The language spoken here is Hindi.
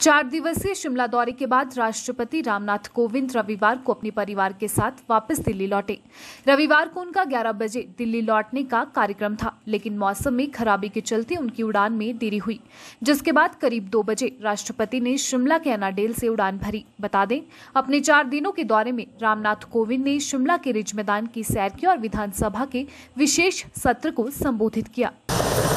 चार दिवसीय शिमला दौरे के बाद राष्ट्रपति रामनाथ कोविंद रविवार को अपने परिवार के साथ वापस दिल्ली लौटे रविवार को उनका 11 बजे दिल्ली लौटने का कार्यक्रम था लेकिन मौसम में खराबी के चलते उनकी उड़ान में देरी हुई जिसके बाद करीब दो बजे राष्ट्रपति ने शिमला के अनाडेल से उड़ान भरी बता दें अपने चार दिनों के दौरे में रामनाथ कोविंद ने शिमला के रिज मैदान की सैर की और विधानसभा के विशेष सत्र को संबोधित किया